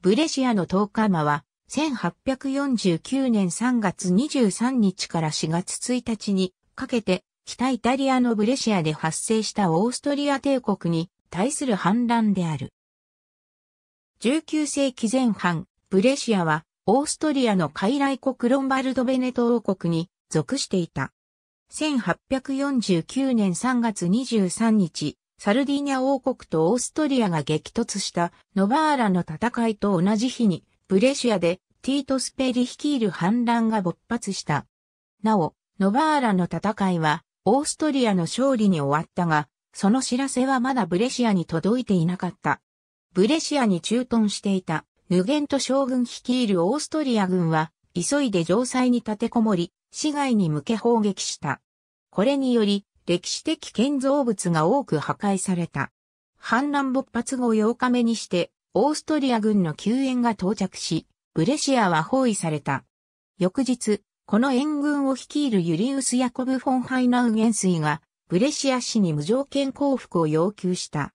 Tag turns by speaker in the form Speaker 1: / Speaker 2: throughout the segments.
Speaker 1: ブレシアの10日間は、1849年3月23日から4月1日にかけて、北イタリアのブレシアで発生したオーストリア帝国に対する反乱である。19世紀前半、ブレシアは、オーストリアの傀儡国ロンバルド・ベネト王国に属していた。1849年3月23日、サルディーニャ王国とオーストリアが激突したノバーラの戦いと同じ日に、ブレシアでティート・スペリ率いる反乱が勃発した。なお、ノバーラの戦いは、オーストリアの勝利に終わったが、その知らせはまだブレシアに届いていなかった。ブレシアに駐屯していた、ヌゲント将軍率いるオーストリア軍は、急いで城塞に立てこもり、市街に向け砲撃した。これにより、歴史的建造物が多く破壊された。反乱勃発後8日目にして、オーストリア軍の救援が到着し、ブレシアは包囲された。翌日、この援軍を率いるユリウス・ヤコブ・フォン・ハイナウ元帥が、ブレシア市に無条件降伏を要求した。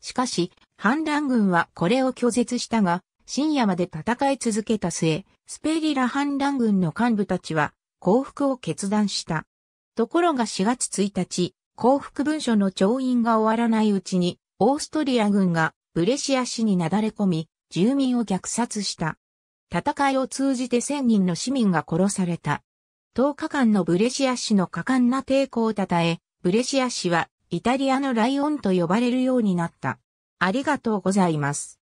Speaker 1: しかし、反乱軍はこれを拒絶したが、深夜まで戦い続けた末、スペリラ反乱軍の幹部たちは降伏を決断した。ところが4月1日、降伏文書の調印が終わらないうちに、オーストリア軍がブレシア市になだれ込み、住民を虐殺した。戦いを通じて1000人の市民が殺された。10日間のブレシア市の果敢な抵抗をたたえ、ブレシア市はイタリアのライオンと呼ばれるようになった。ありがとうございます。